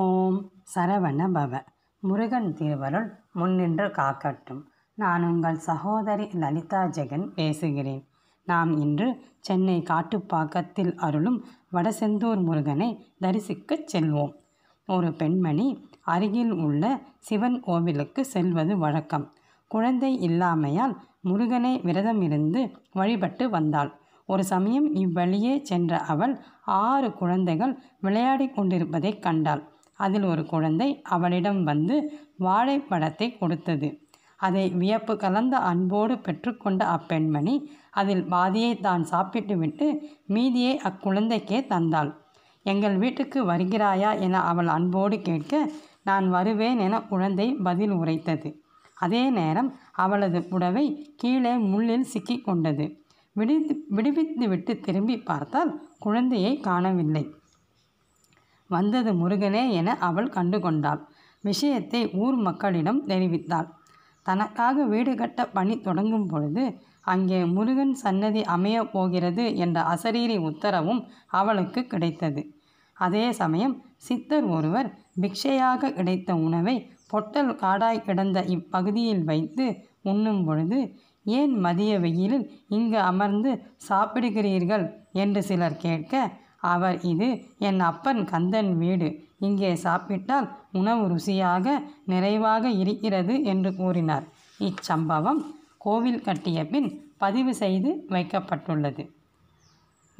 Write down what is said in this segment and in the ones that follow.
ஓம் சரவண பவ முருகன் திருவருள் முன்னின்று காக்கட்டும் நான் உங்கள் சகோதரி லலிதா ஜெகன் பேசுகிறேன் நாம் இன்று சென்னை காட்டுப்பாக்கத்தில் அருளும் வடசெந்தூர் முருகனை தரிசிக்கச் செல்வோம் ஒரு பெண்மணி அருகில் உள்ள சிவன் கோவிலுக்கு செல்வது வழக்கம் குழந்தை இல்லாமையால் முருகனை விரதமிருந்து வழிபட்டு வந்தாள் ஒரு சமயம் இவ்வழியே சென்ற அவள் ஆறு குழந்தைகள் விளையாடி கொண்டிருப்பதைக் கண்டாள் அதில் ஒரு குழந்தை அவளிடம் வந்து வாழைப்பழத்தை கொடுத்தது அதை வியப்பு கலந்த அன்போடு பெற்றுக்கொண்ட அப்பெண்மணி அதில் பாதியை தான் சாப்பிட்டுவிட்டு மீதியை அக்குழந்தைக்கே தந்தாள் எங்கள் வீட்டுக்கு வருகிறாயா என அவள் அன்போடு கேட்க நான் வருவேன் என குழந்தை பதில் உரைத்தது அதே நேரம் அவளது புடவை கீழே முள்ளில் சிக்கி கொண்டது விடுவித்து விட்டு திரும்பி பார்த்தால் குழந்தையை காணவில்லை வந்தது முருகனே என அவள் கண்டு கொண்டாள் விஷயத்தை ஊர் மக்களிடம் தெரிவித்தாள் தனக்காக வீடு கட்ட பணி தொடங்கும் பொழுது அங்கே முருகன் சன்னதி அமையப் போகிறது என்ற அசரீரி உத்தரவும் அவளுக்கு கிடைத்தது அதே சமயம் சித்தர் ஒருவர் பிக்ஷையாக கிடைத்த உணவை பொட்டல் காடாய் கிடந்த இப்பகுதியில் வைத்து உண்ணும் பொழுது ஏன் மதிய வெயிலில் இங்கு அமர்ந்து சாப்பிடுகிறீர்கள் என்று சிலர் கேட்க அவர் இது என் அப்பன் கந்தன் வீடு இங்கே சாப்பிட்டால் உணவு ருசியாக நிறைவாக இருக்கிறது என்று கூறினார் இச்சம்பவம் கோவில் கட்டிய பின் பதிவு செய்து வைக்கப்பட்டுள்ளது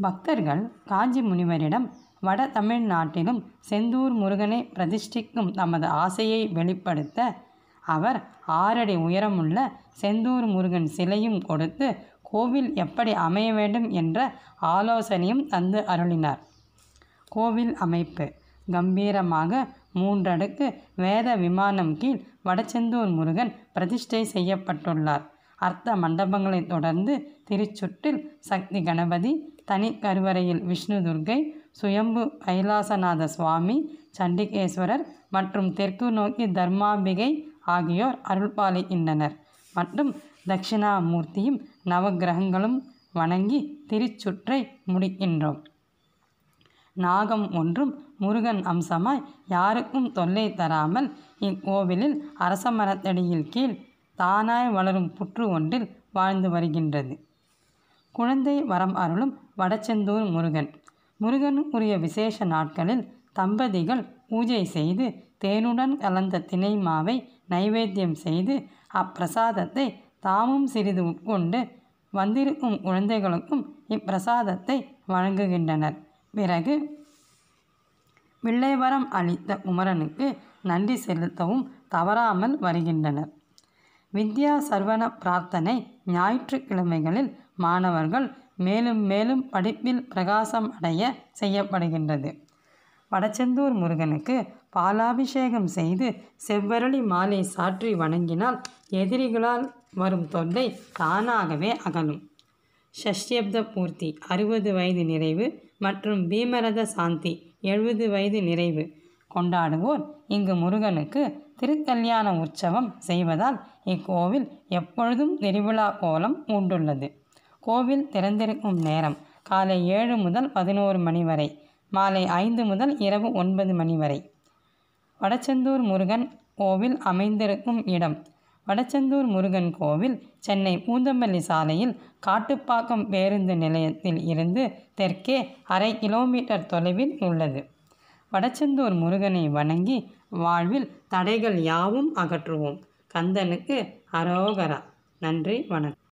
பக்தர்கள் காஞ்சி முனிவரிடம் வட தமிழ்நாட்டிலும் செந்தூர் முருகனை பிரதிஷ்டிக்கும் தமது ஆசையை வெளிப்படுத்த அவர் ஆறடி உயரமுள்ள செந்தூர் முருகன் சிலையும் கொடுத்து கோவில் எப்படி அமைய வேண்டும் என்ற ஆலோசனையும் தந்து அருளினார் கோவில் அமைப்பு கம்பீரமாக மூன்றடுக்கு வேத விமானம் கீழ் வடச்செந்தூர் முருகன் பிரதிஷ்டை செய்யப்பட்டுள்ளார் அர்த்த மண்டபங்களை தொடர்ந்து திருச்சுற்றில் சக்தி கணபதி தனி கருவறையில் விஷ்ணு துர்கை சுயம்பு கைலாசநாத சுவாமி சண்டிகேஸ்வரர் மற்றும் தெற்கு நோக்கி தர்மாம்பிகை ஆகியோர் அருள்பாலிக்கின்றனர் மற்றும் தட்சிணாமூர்த்தியும் நவகிரகங்களும் வணங்கி திருச்சுற்றை முடிக்கின்றோம் நாகம் ஒன்றும் முருகன் அம்சமாய் யாருக்கும் தொல்லை தராமல் இக்கோவிலில் அரச மரத்தடியில் கீழ் தானாய் வளரும் புற்று ஒன்றில் வாழ்ந்து வருகின்றது குழந்தை வரம் அருளும் வடச்செந்தூர் முருகன் முருகனுக்குரிய விசேஷ நாட்களில் தம்பதிகள் பூஜை செய்து தேனுடன் கலந்த தினை மாவை நைவேத்தியம் செய்து அப்பிரசாதத்தை தாமும் சிறிது உட்கொண்டு வந்திருக்கும் குழந்தைகளுக்கும் இப்பிரசாதத்தை வழங்குகின்றனர் பிறகு வில்லைவரம் அளித்த குமரனுக்கு நன்றி செலுத்தவும் தவறாமல் வருகின்றனர் வித்யா சர்வன பிரார்த்தனை ஞாயிற்றுக்கிழமைகளில் மாணவர்கள் மேலும் மேலும் படிப்பில் பிரகாசம் அடைய செய்யப்படுகின்றது வடச்செந்தூர் முருகனுக்கு பாலாபிஷேகம் செய்து செவ்வரளி மாலை சாற்றி வணங்கினால் எதிரிகளால் வரும் தொண்டை தானாகவே அகலும் ஷஷ்யப்த பூர்த்தி அறுபது வயது நிறைவு மற்றும் பீமரத சாந்தி எழுபது வயது நிறைவு கொண்டாடுவோர் இங்கு முருகனுக்கு திருக்கல்யாண உற்சவம் செய்வதால் இக்கோவில் எப்பொழுதும் திருவிழா கோலம் உண்டுள்ளது கோவில் திறந்திருக்கும் நேரம் காலை ஏழு முதல் பதினோரு மணி வரை மாலை ஐந்து முதல் இரவு ஒன்பது மணி வரை வடச்செந்தூர் முருகன் கோவில் அமைந்திருக்கும் இடம் வடச்செந்தூர் முருகன் கோவில் சென்னை பூந்தம்பள்ளி சாலையில் காட்டுப்பாக்கம் பேருந்து நிலையத்தில் இருந்து தெற்கே அரை கிலோமீட்டர் தொலைவில் உள்ளது வடச்செந்தூர் முருகனை வணங்கி வாழ்வில் தடைகள் யாவும் அகற்றுவோம் கந்தனுக்கு அரோகரா நன்றி வணக்கம்